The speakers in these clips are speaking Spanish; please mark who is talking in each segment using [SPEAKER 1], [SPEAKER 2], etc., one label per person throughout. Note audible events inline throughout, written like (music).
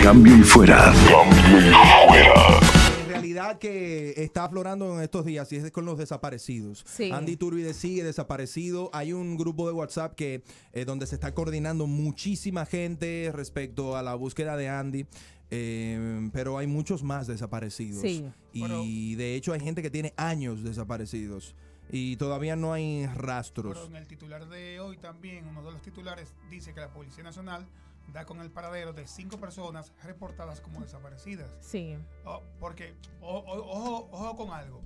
[SPEAKER 1] Cambio y fuera. Cambio fuera realidad que está aflorando en estos días y es con los desaparecidos. Andy Turbide sigue desaparecido. Hay un grupo de WhatsApp que eh, donde se está coordinando muchísima gente respecto a la búsqueda de Andy. Eh, pero hay muchos más desaparecidos. Y de hecho hay gente que tiene años desaparecidos. Y todavía no hay rastros.
[SPEAKER 2] en el titular de hoy también, uno de los titulares dice que la Policía Nacional da con el paradero de cinco personas reportadas como desaparecidas. Sí. Oh, porque, ojo, con algo.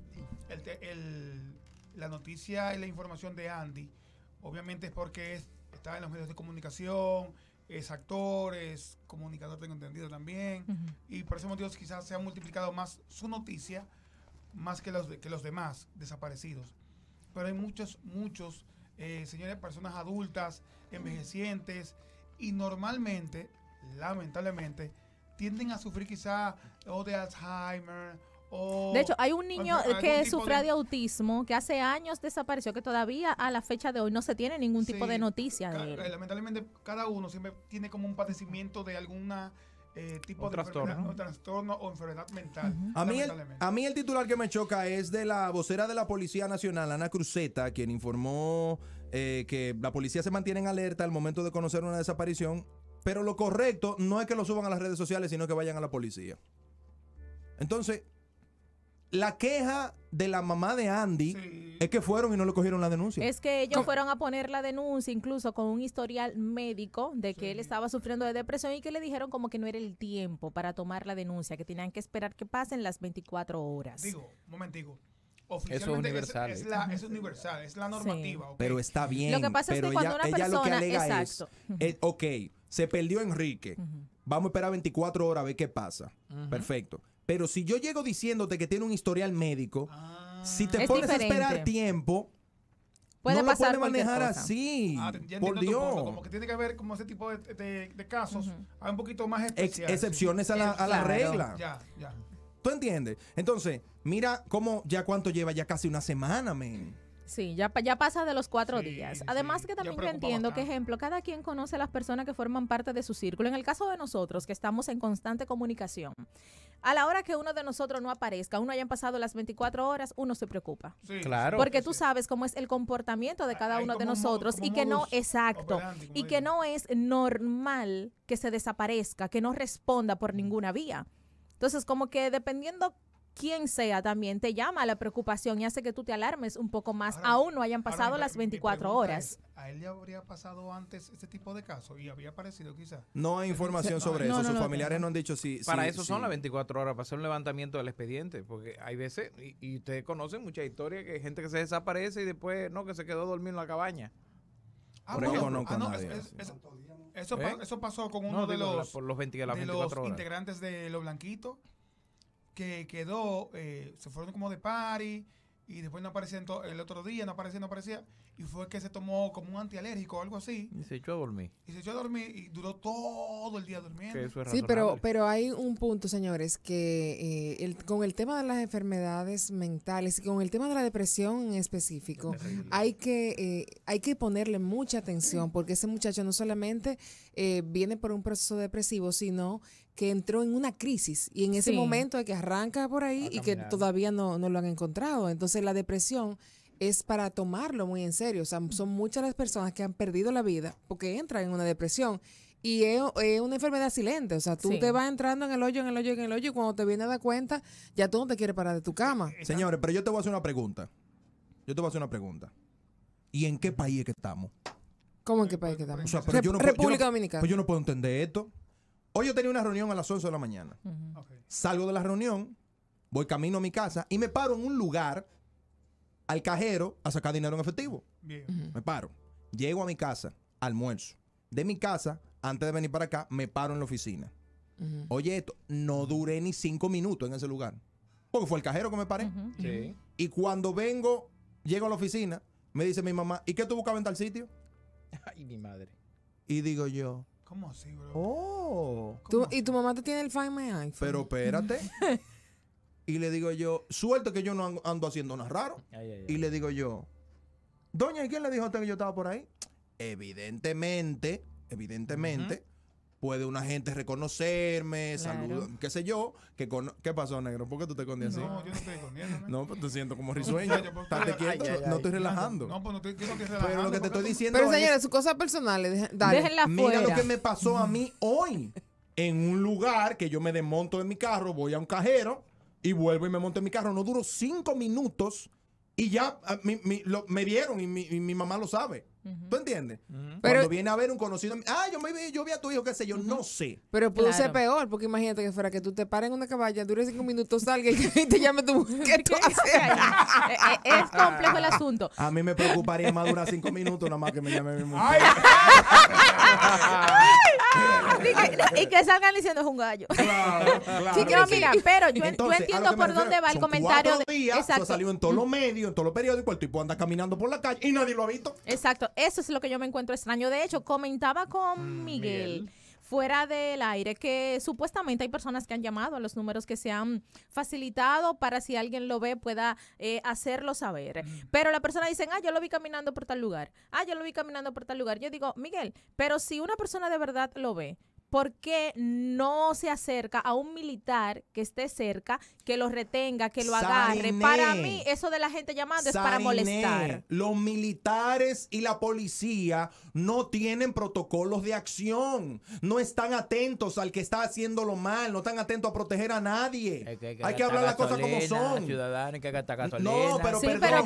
[SPEAKER 2] la noticia y la información de Andy, obviamente es porque está en los medios de comunicación, es actor, es comunicador, tengo entendido también. Y por ese motivo quizás se ha multiplicado más su noticia, más que los, que los demás desaparecidos. Pero hay muchos, muchos, eh, señores, personas adultas, envejecientes, y normalmente, lamentablemente, tienden a sufrir quizá o de Alzheimer o... De hecho, hay un niño que sufre de...
[SPEAKER 3] autismo que hace años desapareció, que todavía a la fecha de hoy no se tiene ningún tipo de noticia de él.
[SPEAKER 2] Eh, lamentablemente, cada uno siempre tiene como un padecimiento de alguna... Eh, tipo de trastorno. O trastorno o enfermedad mental. a, mí el,
[SPEAKER 1] a mí el titular que me choca es de la vocera de la Policía Nacional, Ana Cruzeta, quien informó eh, que la policía se mantiene en alerta al momento de conocer una desaparición, pero lo correcto no es que lo suban a las redes sociales, sino que vayan a la policía. Entonces, la queja de la mamá de Andy es que fueron y no le cogieron la denuncia.
[SPEAKER 3] Es que ellos fueron a poner la denuncia incluso con un historial médico de que él estaba sufriendo de depresión y que le dijeron como que no era el tiempo para tomar la denuncia, que tenían que esperar que pasen las 24 horas. Digo,
[SPEAKER 2] momentico. Oficialmente eso ¿eh? es universal. Es, la, normativa. Pero está bien. Lo
[SPEAKER 1] que pasa es que cuando una persona, lo que es, eh, ok, se perdió Enrique, vamos a esperar 24 horas a ver qué pasa. Perfecto. Pero si yo llego diciéndote que tiene un historial médico, ah. si te pones a esperar tiempo, Puede no pasar lo puede manejar así. Ah, por Dios. como que
[SPEAKER 2] tiene que haber como ese tipo de, casos. Hay un poquito más
[SPEAKER 3] Excepciones a, la, a la, regla. Ya, ya.
[SPEAKER 1] ¿Tú entiendes? Entonces, mira cómo ya cuánto lleva, ya casi una semana, men.
[SPEAKER 3] Sí, ya, ya pasa de los cuatro días. Además que también entiendo que, ejemplo, cada quien conoce a las personas que forman parte de su círculo. En el caso de nosotros, que estamos en constante comunicación, a la hora que uno de nosotros no aparezca, uno hayan pasado las 24 horas, uno se preocupa. Sí, claro. Porque tú sabes cómo es el comportamiento de cada uno de nosotros y que no, exacto, y que no es normal que se desaparezca, que no responda por mm. ninguna vía. Entonces, como que dependiendo quién sea también te llama la preocupación y hace que tú te alarmes un poco más, aún no hayan pasado las 24 horas.
[SPEAKER 2] ¿A él ya habría pasado antes este tipo de caso y había aparecido quizás? No hay
[SPEAKER 1] información sobre eso, sus familiares no han dicho si... Para eso son las
[SPEAKER 4] 24 horas, para hacer un levantamiento del expediente, porque hay veces, y, ustedes conocen mucha historia, que hay gente que se desaparece y después, no, que se quedó dormido en la cabaña.
[SPEAKER 2] Ah, Por no, ejemplo, eso, ¿Eh? eso pasó con uno de, los, integrantes de Los Blanquitos, que quedó, eh, se fueron como de party y después no aparecía el otro día, no aparecía, no aparecía, y fue que se tomó como un antialérgico o algo así.
[SPEAKER 4] Y se echó a dormir.
[SPEAKER 2] Y se echó a dormir y duró todo el día durmiendo.
[SPEAKER 4] sí,
[SPEAKER 5] pero, pero hay un punto, señores, que eh, con el tema de las enfermedades mentales y con el tema de la depresión en específico, hay que, eh, hay que ponerle mucha atención porque ese muchacho no solamente eh, viene por un proceso depresivo, sino que entró en una crisis y en ese momento es que arranca por ahí y que todavía no, lo han encontrado. Entonces la depresión es para tomarlo muy en serio. O sea, son muchas las personas que han perdido la vida porque entran en una depresión. Y es, una enfermedad silente, o sea, tú te vas entrando en el hoyo, en el hoyo, en el hoyo, y cuando te vienes a dar cuenta, ya tú no te quieres parar de tu cama.
[SPEAKER 1] Eh, señores, pero yo te voy a hacer una pregunta. Yo te voy a hacer una pregunta. ¿Y en qué país es que estamos?
[SPEAKER 5] ¿Cómo en qué país que estamos? República Dominicana. Pues yo
[SPEAKER 1] no puedo entender esto. Hoy yo tenía una reunión a las 11 de la mañana. Salgo de la reunión, voy camino a mi casa y me paro en un lugar al cajero a sacar dinero en efectivo. Me paro. Llego a mi casa, almuerzo. De mi casa, antes de venir para acá, me paro en la oficina. Oye, esto, no duré ni cinco minutos en ese lugar. Porque fue el cajero que me paré. Sí. Y cuando vengo, llego a la oficina, me dice mi mamá, ¿y qué tú buscabas en tal sitio?
[SPEAKER 4] Ay, mi madre. Y digo yo, ¿Cómo así, bro? Oh.
[SPEAKER 5] y tu mamá te tiene el Find My iPhone. Pero espérate. (laughs)
[SPEAKER 4] y le digo yo, suelto que
[SPEAKER 1] yo no ando haciendo nada raro. Y le digo yo, doña, ¿y quién le dijo a usted que yo estaba por ahí? Evidentemente, evidentemente, puede una gente reconocerme, claro. qué sé yo. Que con... ¿Qué pasó, negro? ¿Por qué tú te escondías no, así? No, yo no estoy escondiendo. ¿no? pues te siento como risueño. Estás quieto, no, estoy relajando.
[SPEAKER 2] No, pues no estoy, quiero que relajando. Pero lo que te pues, estoy
[SPEAKER 1] diciendo. Pero señores,
[SPEAKER 5] sus cosas personales, dale. Déjenla Mira lo que me pasó a mí hoy.
[SPEAKER 1] En un lugar que yo me desmonto de mi carro, voy a un cajero y vuelvo y me monto en mi carro. No duró cinco minutos y ya ah, mi, me vieron y mi, y mi mamá lo sabe. ¿Tú entiendes? Cuando viene a ver un conocido, ah, yo, me vi, yo vi a tu hijo, qué sé yo, no sé. Pero puede ser
[SPEAKER 5] peor, porque imagínate que fuera que tú te pares en una caballa, dure cinco minutos, salga y (laughs) te llame tu mujer. (laughs)
[SPEAKER 3] Eh, eh, es, complejo el asunto.
[SPEAKER 1] A mí me preocuparía más durar cinco minutos, nada más que me llame mi mujer.
[SPEAKER 3] (laughs) y, que, salgan diciendo es un gallo. Claro, claro, sí, mira, pero yo, entiendo por dónde va el comentario. exacto. salió
[SPEAKER 1] en todos los medios, en todos los periódicos, el tipo anda caminando por la calle y nadie lo ha visto.
[SPEAKER 3] Exacto eso es lo que yo me encuentro extraño. De hecho, comentaba con mm, Miguel, fuera del aire que supuestamente hay personas que han llamado a los números que se han facilitado para si alguien lo ve pueda eh, hacerlo saber. Mm. Pero la persona dice, ah, yo lo vi caminando por tal lugar, ah, yo lo vi caminando por tal lugar. Yo digo, Miguel, pero si una persona de verdad lo ve ¿por qué no se acerca a un militar que esté cerca, que lo retenga, que lo agarre? para mí, eso de la gente llamando es para molestar.
[SPEAKER 1] Los militares y la policía no tienen protocolos de acción, no están atentos al que está lo mal, no están atentos a proteger a nadie. hay que, hablar las cosas como son.
[SPEAKER 4] Ciudadanos, que No, pero perdón,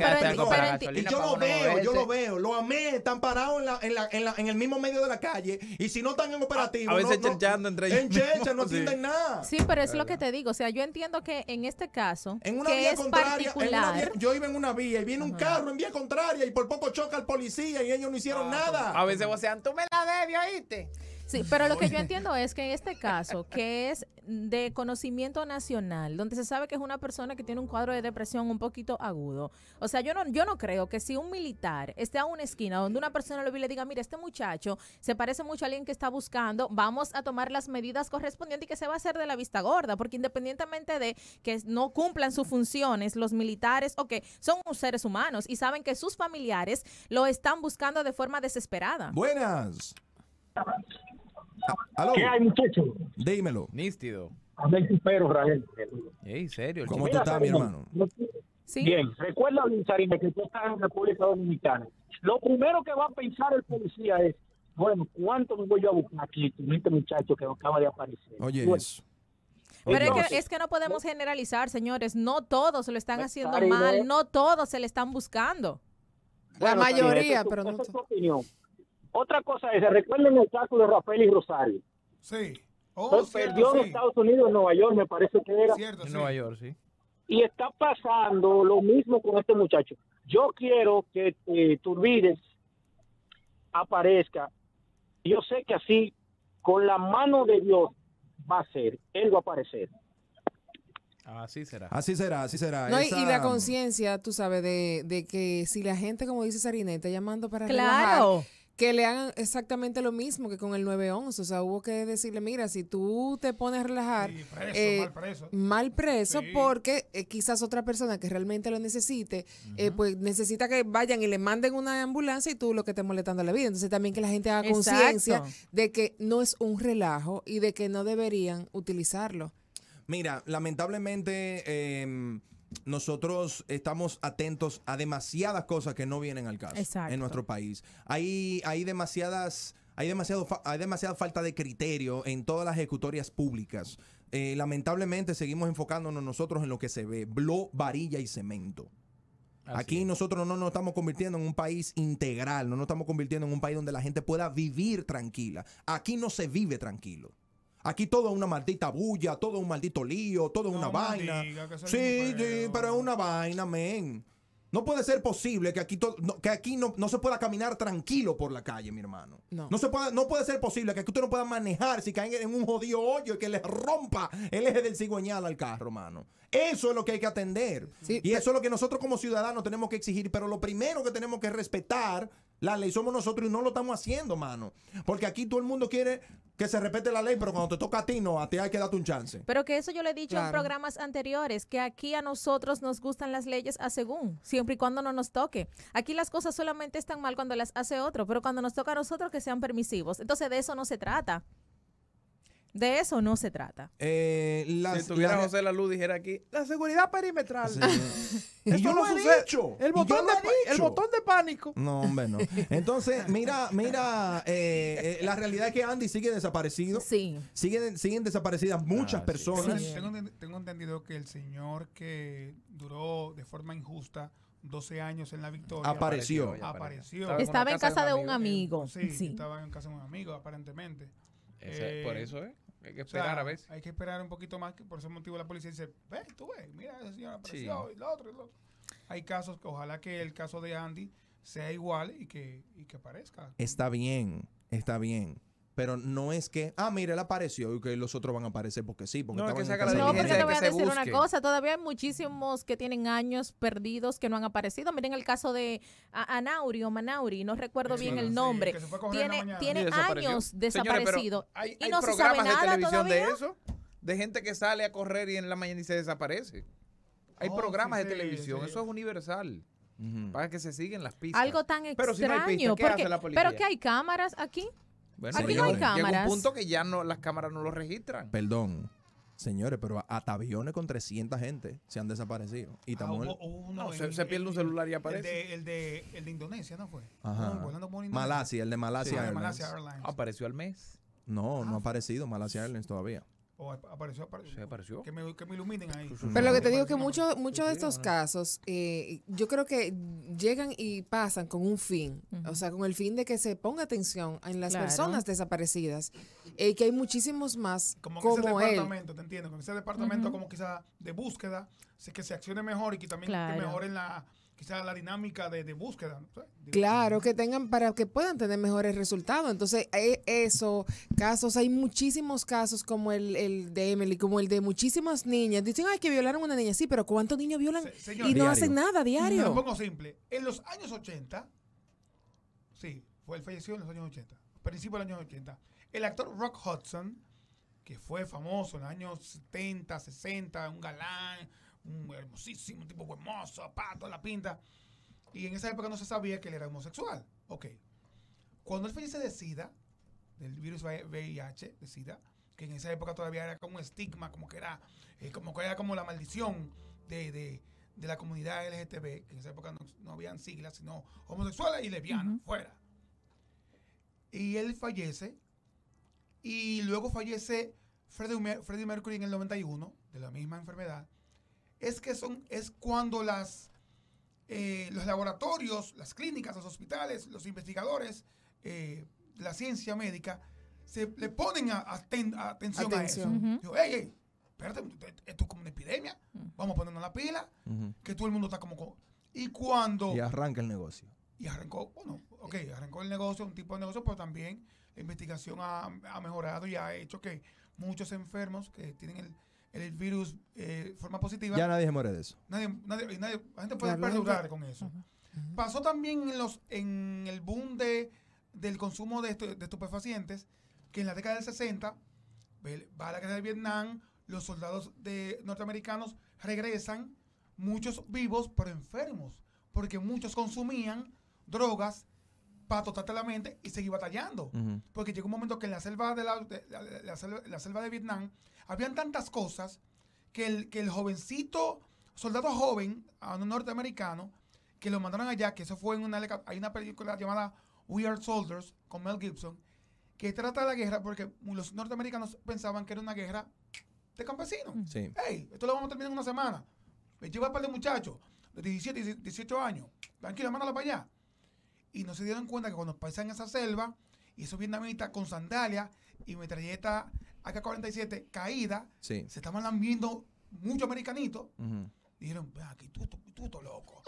[SPEAKER 4] pero, y yo lo veo, yo lo
[SPEAKER 1] veo. Los amé, están parados en, el mismo medio de la calle y si no están en operativo, no entienden
[SPEAKER 3] nada. Sí, pero es lo que te digo. O sea, yo entiendo que en este caso, en una que vía es contraria, particular.
[SPEAKER 1] yo iba en una vía y viene un carro en vía contraria y por poco choca el policía y ellos no hicieron
[SPEAKER 3] ah, nada. A veces vocean, tú me la debes, ¿oíste? Sí, pero lo que yo entiendo es que en este caso, que es de conocimiento nacional, donde se sabe que es una persona que tiene un cuadro de depresión un poquito agudo. O sea, yo no, yo no creo que si un militar esté a una esquina donde una persona lo vi le diga, mira, este muchacho se parece mucho a alguien que está buscando, vamos a tomar las medidas correspondientes y que se va a hacer de la vista gorda, porque independientemente de que no cumplan sus funciones, los militares, o que son seres humanos y saben que sus familiares lo están buscando de forma desesperada.
[SPEAKER 1] Buenas. Ah, ¿Qué hay, muchacho? Dímelo.
[SPEAKER 4] Nístido. A ver pero, Rael. Ey, serio. ¿Cómo tú estás, mi hermano? Bien, recuerda, Sarina, que tú estás en República Dominicana. Lo primero que va a pensar
[SPEAKER 2] el policía es, bueno, ¿cuánto me voy a buscar aquí con este muchacho que acaba de aparecer?
[SPEAKER 4] Oye, eso.
[SPEAKER 2] Pero es, que,
[SPEAKER 3] es que, no podemos generalizar, señores. No todos lo están pues, haciendo mal, no todos se le están buscando. la mayoría, pero no. Otra cosa es, eh,
[SPEAKER 4] recuerden el caso de Rafael y Rosario. Sí.
[SPEAKER 3] Oh, perdió en
[SPEAKER 4] Estados Unidos, en Nueva York, me parece que era. Cierto, en Nueva York, sí. Y está pasando lo mismo con este muchacho. Yo quiero que eh, Turbides aparezca. Yo sé que así, con la mano de Dios, va a ser. Él va a aparecer. Así será. Así será, así será. y, la
[SPEAKER 5] mm, conciencia, tú sabes, de, que si la gente, como dice Sarineta, llamando para claro que le hagan exactamente lo mismo que con el 911. O sea, hubo que decirle, mira, si tú te pones a relajar, eh, mal preso, mal preso porque eh, quizás otra persona que realmente lo necesite, eh, pues necesita que vayan y le manden una ambulancia y tú lo que estés molestando la vida. Entonces también que la gente haga conciencia de que no es un relajo y de que no deberían utilizarlo.
[SPEAKER 1] Mira, lamentablemente em, nosotros estamos atentos a demasiadas cosas que no vienen al caso en nuestro país. Hay, hay demasiadas... Hay, demasiado, demasiada falta de criterio en todas las ejecutorias públicas. Eh, lamentablemente seguimos enfocándonos nosotros en lo que se ve, blo, varilla y cemento. Aquí nosotros no nos estamos convirtiendo en un país integral, no nos estamos convirtiendo en un país donde la gente pueda vivir tranquila. Aquí no se vive tranquilo. Aquí todo es una maldita bulla, todo un maldito lío, todo es una vaina. sí, sí, pero es una vaina, men. No puede ser posible que aquí, no, que aquí no, no, se pueda caminar tranquilo por la calle, mi hermano. No. se puede, no puede ser posible que aquí usted no pueda manejar si caen en un jodido hoyo y que le rompa el eje del cigüeñal al carro, hermano. Eso es lo que hay que atender. Sí, y eso es lo que nosotros como ciudadanos tenemos que exigir. Pero lo primero que tenemos que respetar la ley somos nosotros y no lo estamos haciendo, mano. Porque aquí todo el mundo quiere que se respete la ley, pero cuando te toca a ti, no, a ti hay que darte un chance.
[SPEAKER 3] Pero que eso yo le he dicho en programas anteriores, que aquí a nosotros nos gustan las leyes a según, siempre y cuando no nos toque. Aquí las cosas solamente están mal cuando las hace otro, pero cuando nos toca a nosotros que sean permisivos. Entonces de eso no se trata. De eso no se trata.
[SPEAKER 4] Eh, si tuviera José la luz dijera aquí,
[SPEAKER 3] la seguridad perimetral. (laughs)
[SPEAKER 4] Eso lo sucede. El, botón de, el botón de pánico.
[SPEAKER 1] No, hombre, no. Entonces, mira, mira, eh, eh, la realidad es que Andy sigue desaparecido. Sí. Siguen, siguen desaparecidas muchas ah, personas.
[SPEAKER 2] Tengo, entendido que el señor que duró de forma injusta 12 años en la victoria. Apareció. Apareció. Estaba, en casa de un amigo. Sí, estaba en casa de un amigo, aparentemente. por eso eh. Hay que esperar a veces. Hay que esperar un poquito más, que por ese motivo la policía dice, ve, tú ves, mira, esa señora apareció, y lo otro y lo otro. Hay casos, que ojalá que el caso de Andy sea igual y que, y que aparezca.
[SPEAKER 1] Está bien, está bien. Pero no es que, ah, mire, él apareció y que los otros van a aparecer porque sí, porque no, porque te voy a decir una cosa,
[SPEAKER 3] todavía hay muchísimos que tienen años perdidos que no han aparecido. Miren el caso de Anauri o Manauri, no recuerdo bien el nombre. tiene, tiene años desaparecido. y no se sabe nada de televisión de eso,
[SPEAKER 4] de gente que sale a correr y en la mañana y se desaparece.
[SPEAKER 3] Hay oh, programas de televisión, eso
[SPEAKER 4] es universal. Para que se siguen las pistas. Algo tan extraño. Pero ¿qué Pero que
[SPEAKER 3] hay cámaras aquí. Bueno,
[SPEAKER 4] hay un punto que ya no, las cámaras no lo registran.
[SPEAKER 1] Perdón. Señores, pero hasta aviones con 300 gente se han desaparecido. Y ah,
[SPEAKER 4] se, pierde un celular y aparece. El de, Indonesia, ¿no fue?
[SPEAKER 1] Malasia, el de Malasia, Airlines.
[SPEAKER 5] Apareció al mes.
[SPEAKER 1] No, no ha ah. aparecido Malasia Airlines todavía.
[SPEAKER 2] O apareció, apareció. Que, me, iluminen ahí. Pero lo que te digo es que muchos muchos de estos
[SPEAKER 5] casos, eh, yo creo que llegan y pasan con un fin. O sea, con el fin de que se ponga atención en las personas desaparecidas. y eh, que hay muchísimos más como, que como ese departamento,
[SPEAKER 2] te entiendo. Con ese departamento, como quizá de búsqueda, que se accione mejor y que también mejore que mejoren la quizás la dinámica de, búsqueda.
[SPEAKER 5] Claro, que tengan para que puedan tener mejores resultados. Entonces, eh, eso, casos, hay muchísimos casos como el, de Emily, como el de muchísimas niñas. Dicen, ay, que violaron a una niña. Sí, pero ¿cuántos niños violan y no hacen nada diario? lo pongo
[SPEAKER 2] simple. En los años 80, sí, fue, el fallecido en los años 80, principio de los años 80, el actor Rock Hudson, que fue famoso en los años 70, 60, un galán, un mm. hermosísimo, tipo hermoso, pato, la pinta. Y en esa época no se sabía que él era homosexual. Ok. Cuando él fallece de SIDA, del virus VIH, de SIDA, que en esa época todavía era como un estigma, como que era, eh, como que era como la maldición de, la comunidad LGTB, que en esa época no, habían siglas, sino homosexuales y lesbianas, fuera. Y él fallece, y luego fallece Freddie, Freddie Mercury en el 91, de la misma enfermedad, es que son, es cuando las, eh, los laboratorios, las clínicas, los hospitales, los investigadores, eh, la ciencia médica, se le ponen a, atención, a eso. Digo, espérate, esto es como una epidemia, mm. vamos a ponernos la pila, que todo el mundo está como... Y cuando... Y arranca el negocio. Y arrancó, bueno, ok, arrancó el negocio, un tipo de negocio, pero también la investigación ha, mejorado y ha hecho que muchos enfermos que tienen el, virus eh, forma positiva. Ya nadie se muere de eso. Nadie, nadie, nadie gente puede perdurar con eso. Pasó también en, los, en el boom de, del consumo de, estupefacientes, que en la década del 60 va a la guerra de Vietnam, los soldados de norteamericanos regresan, muchos vivos pero enfermos, porque muchos consumían drogas para totarte la mente y seguir batallando. Porque llegó un momento que en la selva de, la, selva, la, selva, de Vietnam habían tantas cosas que el, que el jovencito, soldado joven, a ah, un norteamericano, que lo mandaron allá, que eso fue en una... Hay una película llamada We Are Soldiers con Mel Gibson, que trata de la guerra porque los norteamericanos pensaban que era una guerra de campesinos. Mm. Sí. esto lo vamos a terminar en una semana. Me lleva para el muchacho de 17, 18 años. Tranquilo, mándalo para allá. Y no se dieron cuenta que cuando pasan esa selva, y esos vietnamitas con sandalias y metralletas AK-47 caída, se estaban lambiendo muchos americanitos. Dijeron, ven aquí, tú, tú, loco.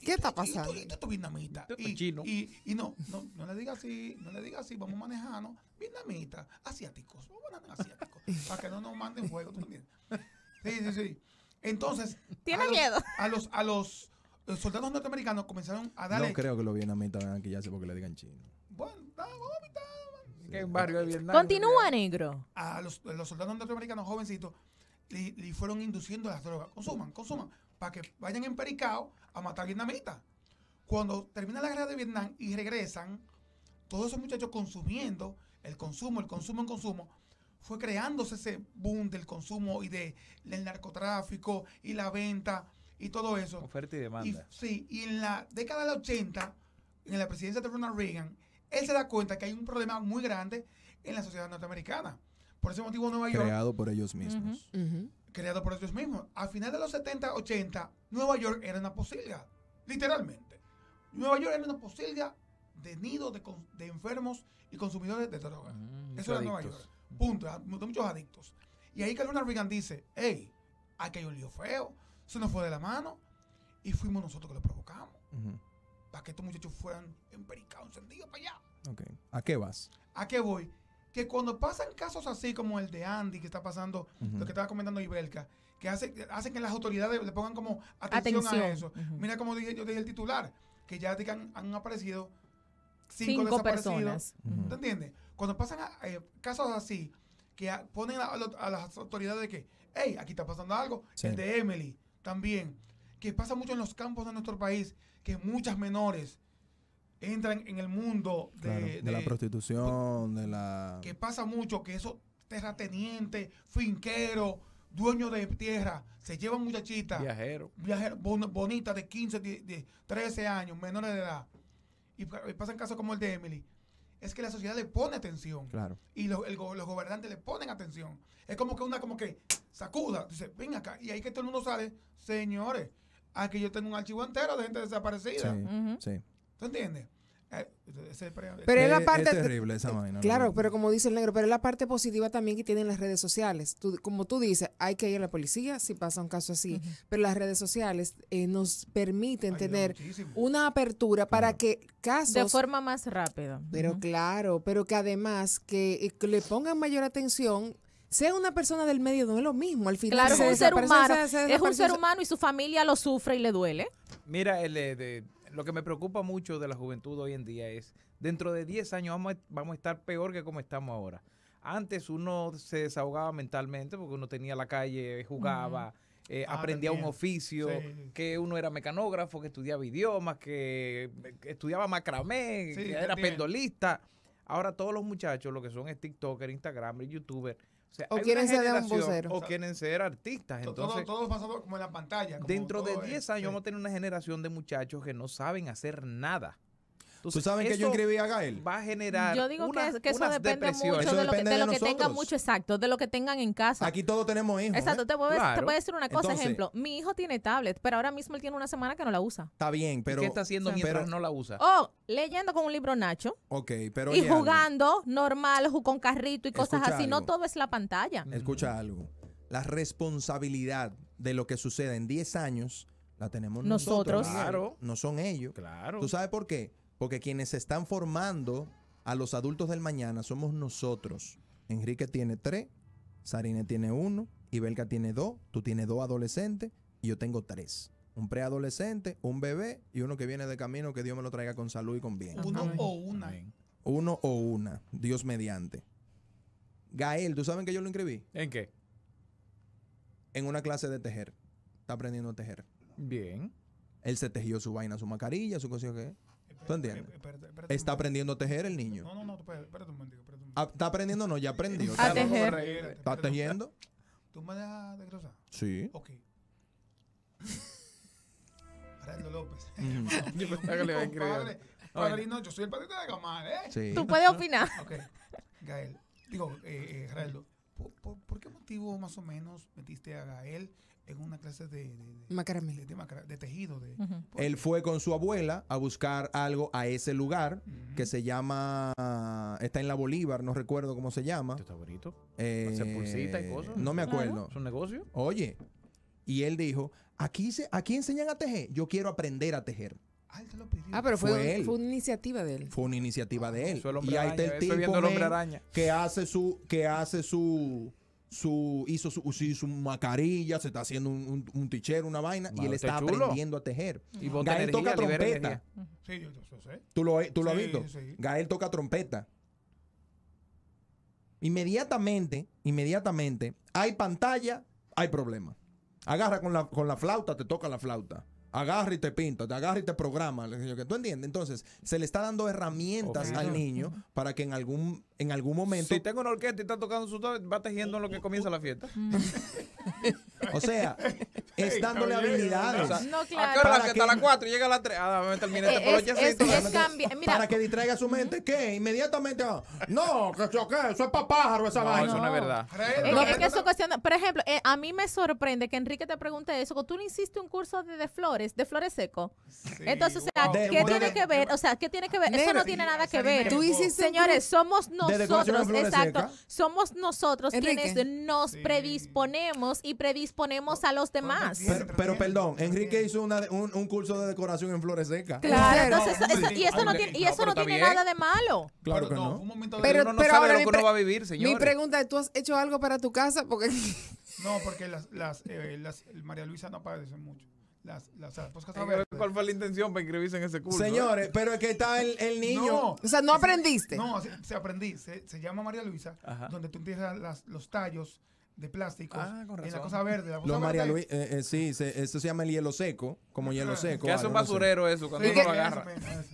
[SPEAKER 2] ¿Qué está pasando? Y tú, tú, vietnamita. Y, chino. y, no, no, le digas así, no le digas así, vamos manejando. Vietnamita, asiáticos, vamos manejar asiáticos. (laughs) para que no nos manden fuego, tú Sí, sí, sí. Entonces. Tiene a los, A los, a los, eh, soldados norteamericanos comenzaron a darle. No
[SPEAKER 1] creo que los vietnamitas vayan aquí ya sé porque le digan chino.
[SPEAKER 2] Bueno, está, en barrio de Vietnam? Continúa, negro. A los, soldados norteamericanos jovencitos le, fueron induciendo las drogas. Consuman, consuman, para que vayan en empericados a matar vietnamitas. Cuando termina la guerra de Vietnam y regresan, todos esos muchachos consumiendo, el consumo, el consumo, en consumo, fue creándose ese boom del consumo y del narcotráfico y la venta y todo
[SPEAKER 4] eso. Oferta y demanda.
[SPEAKER 2] sí, y en la década de los 80, en la presidencia de Ronald Reagan, él se da cuenta que hay un problema muy grande en la sociedad norteamericana. Por ese motivo Nueva York... Creado por ellos mismos. Creado por ellos mismos. A final de los 70, 80, Nueva York era una posilga, literalmente. Nueva York era una posilga de nido de, enfermos y consumidores de drogas. Mm, eso era Nueva York. Punto. Ah, muchos adictos. Y ahí Carolina Reagan dice, hey, aquí hay un lío feo, se nos fue de la mano y fuimos nosotros que lo provocamos para que estos muchachos fueran empericados, encendidos para allá.
[SPEAKER 1] Ok. ¿A qué vas?
[SPEAKER 2] ¿A qué voy? Que cuando pasan casos así como el de Andy, que está pasando, lo que estaba comentando Ibelka, que hace, hace que las autoridades le pongan como atención, a eso. Mira como dije, yo dije el titular, que ya han, aparecido cinco, desaparecidos. personas. ¿Te entiendes? Cuando pasan eh, casos así, que ponen a, las autoridades de que, hey, aquí está pasando algo. El de Emily también que pasa mucho en los campos de nuestro país, que muchas menores entran en el mundo de, la
[SPEAKER 1] prostitución, de la... Que
[SPEAKER 2] pasa mucho que esos terratenientes, finqueros, dueños de tierra, se llevan muchachitas... Viajeros. bonitas de 15, de, 13 años, menores de edad. Y, pasan casos como el de Emily. Es que la sociedad le pone atención. Claro. Y los gobernantes le ponen atención. Es como que una como que sacuda. Dice, ven acá. Y ahí que todo el mundo sale, señores, a que yo tengo un archivo entero de gente desaparecida. Sí, ¿Tú entiendes? Eh,
[SPEAKER 5] pero es la parte. terrible
[SPEAKER 1] esa eh, vaina. Claro, pero
[SPEAKER 5] como dice el negro, pero es la parte positiva también que tienen las redes sociales. como tú dices, hay que ir a la policía si pasa un caso así. Pero las redes sociales eh, nos permiten tener una apertura para que casos. De forma
[SPEAKER 3] más rápida. Pero
[SPEAKER 5] claro, pero que además que le pongan mayor atención sea una persona del medio, no es lo mismo. Al final, es un ser humano. es un ser
[SPEAKER 3] humano y su familia lo sufre y le duele.
[SPEAKER 4] Mira, el, eh, lo que me preocupa mucho de la juventud hoy en día es, dentro de 10 años vamos a, vamos a estar peor que como estamos ahora. Antes uno se desahogaba mentalmente porque uno tenía la calle, eh, jugaba. Eh, ah, aprendía un oficio, que uno era mecanógrafo, que estudiaba idiomas, que estudiaba macramé, que era pendolista. Ahora todos los muchachos, lo que son es TikToker, Instagram, YouTuber, o, quieren ser O, quieren ser artistas. Entonces, todo, como en la pantalla. dentro de 10 años vamos a tener una generación de muchachos que no saben hacer nada. ¿Tú sabes que yo escribí a Gael? Va a generar. Yo digo que, eso depende mucho de lo, que, tengan, mucho
[SPEAKER 3] exacto, de lo que tengan en casa. Aquí
[SPEAKER 4] todos tenemos hijos. Exacto, ¿eh? te, voy a decir una cosa, ejemplo.
[SPEAKER 3] Mi hijo tiene tablet, pero ahora mismo él tiene una semana que no la usa.
[SPEAKER 1] Está bien, pero. ¿Qué está haciendo mientras no la usa? Oh,
[SPEAKER 3] leyendo con un libro Nacho.
[SPEAKER 1] Ok, pero. Y
[SPEAKER 3] jugando normal, con carrito y cosas así. No todo es la pantalla. Mm.
[SPEAKER 1] Escucha algo. La responsabilidad de lo que sucede en 10 años la tenemos nosotros. nosotros. Claro. No son ellos. Claro. ¿Tú sabes por qué? Porque quienes están formando a los adultos del mañana somos nosotros. Enrique tiene tres, Sarine tiene uno, Ibelka tiene dos, tú tienes dos adolescentes y yo tengo tres. Un preadolescente, un bebé y uno que viene de camino que Dios me lo traiga con salud y con bien. Uno o una. Uno o una, Dios mediante. Gael, ¿tú saben que yo lo inscribí? ¿En qué? En una clase de tejer. Está aprendiendo a tejer. Bien. Él se tejió su vaina, su mascarilla, su cosa que está aprendiendo a tejer el niño. No,
[SPEAKER 2] no, no, espérate un momento.
[SPEAKER 1] Ah, está aprendiendo, no, ya aprendió. A Está tejiendo.
[SPEAKER 2] ¿Tú me dejas de cruzar? Sí. Ok. Araldo López. (laughs) yo yo soy el patito de Gamal, ¿eh? Tú puedes opinar. (laughs) Ok. Gael, digo, eh, eh ¿por, por qué motivo más o menos metiste a Gael una clase de, de, de tejido.
[SPEAKER 1] Él fue con su abuela a buscar algo a ese lugar que se llama. Está en la Bolívar, no recuerdo cómo se llama. Está bonito. Eh, y cosas. No me acuerdo. Es un negocio. Oye, y él dijo: aquí, se, aquí enseñan a tejer. Yo quiero aprender a tejer. Ah,
[SPEAKER 5] ah pero fue, una iniciativa de él.
[SPEAKER 1] Fue una iniciativa ah, de él. y ahí está el tipo que hace su, que hace su, su, hizo su, mascarilla, se está haciendo un, tichero, una vaina, y él está aprendiendo a tejer. Y Gael toca trompeta. Sí, yo,
[SPEAKER 2] ¿Tú lo, has visto?
[SPEAKER 1] Gael toca trompeta. Inmediatamente, inmediatamente, hay pantalla, hay problema. Agarra con la, con la flauta, te toca la flauta agarra y te pinta, te agarra y te programa. ¿Tú entiendes? Entonces, se le está dando herramientas al niño para que en algún en algún momento. Si
[SPEAKER 4] tengo una orquesta y está tocando su va tejiendo en lo que comienza la fiesta. o sea, es dándole habilidades. no,
[SPEAKER 1] que está a las
[SPEAKER 4] 4 y llega a las 3. Ah, me termine eh, este
[SPEAKER 1] Para que distraiga su mente, ¿qué? Inmediatamente, ah, no, que eso es para pájaro esa vaina. Eso no es
[SPEAKER 4] verdad.
[SPEAKER 3] Es, que eso cuestión, por ejemplo, eh, a mí me sorprende que Enrique te pregunte eso, tú le hiciste un curso de, flores, de flores seco. Entonces, o sea, ¿qué tiene que ver? O sea, ¿qué tiene que ver? Eso no tiene nada que ver. Tú Señores, somos no nosotros, exacto, somos nosotros quienes nos predisponemos y predisponemos a los demás.
[SPEAKER 1] Pero, perdón, Enrique hizo una, un, curso de decoración en flores secas. Claro, y eso
[SPEAKER 3] no tiene, nada de
[SPEAKER 5] malo. Claro que no. Un pero, no sabe lo que uno va a vivir, señor. Mi pregunta es, ¿tú has hecho algo para tu casa? Porque...
[SPEAKER 2] No, porque las, las, eh, María Luisa no padece mucho a
[SPEAKER 4] eh, ver, ¿Cuál fue la intención para inscribirse en ese curso? Señores, pero es que está el, el niño. o
[SPEAKER 5] sea, no
[SPEAKER 2] aprendiste. No, se, aprendí. Se, llama María Luisa, donde tú empiezas los tallos,
[SPEAKER 5] de plástico Ah, con razón. cosa verde. La María Luis,
[SPEAKER 1] eh, eh, sí, eso se llama el hielo seco, como hielo seco. Que es un basurero
[SPEAKER 5] eso cuando uno lo agarra.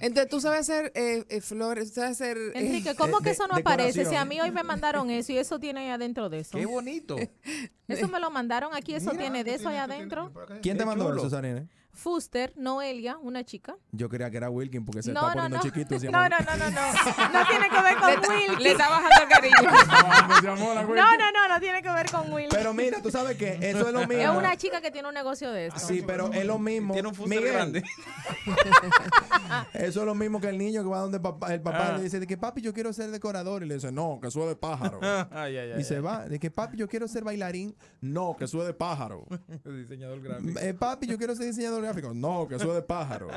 [SPEAKER 3] Entonces tú sabes hacer eh, eh flores, sabes hacer. Enrique, ¿cómo que eso no aparece? Si a mí hoy me mandaron eso y eso tiene ahí adentro de eso. Qué bonito. eso me lo mandaron aquí, eso tiene de eso ahí adentro. ¿Quién te mandó eso, Sarine? Fuster, Noelia, una chica.
[SPEAKER 1] Yo creía que era Wilkin porque se no, está poniendo chiquito. no, no, no, no,
[SPEAKER 3] (laughs) no. tiene que ver con Wilkin. Le está bajando el cariño. (laughs) no, no, no, no tiene que ver con Wilkin. Pero mira, tú sabes que eso es lo mismo. Es una chica que tiene un negocio de esto. Sí, pero es lo mismo.
[SPEAKER 4] Tiene un Fuster grande.
[SPEAKER 1] (laughs) eso es lo mismo que el niño que va donde papá, el papá ah. le dice de que papi yo quiero ser decorador y le dice no, que sube de pájaro. y se va, de que papi yo quiero ser bailarín, no, que suede de pájaro.
[SPEAKER 4] diseñador grande.
[SPEAKER 1] Eh, papi yo quiero ser diseñador no, que eso de pájaro.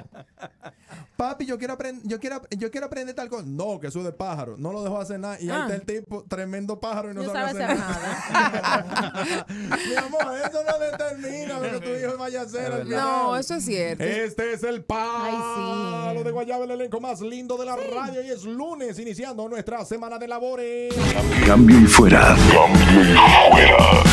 [SPEAKER 1] Papi, yo quiero, yo, quiero, yo quiero aprender tal cosa. No, que eso de pájaro. No lo dejo hacer nada. Y ah. ahí está el tipo, tremendo pájaro y no, no sabe, hacer,
[SPEAKER 3] nada.
[SPEAKER 1] Mi amor, eso no determina lo que tu hijo vaya a hacer. No, eso es cierto. Este es el pájaro sí. de Guayaba, el elenco más lindo de la
[SPEAKER 2] radio. Y es lunes, iniciando nuestra semana de labores. Cambio y fuera. Cambio y fuera.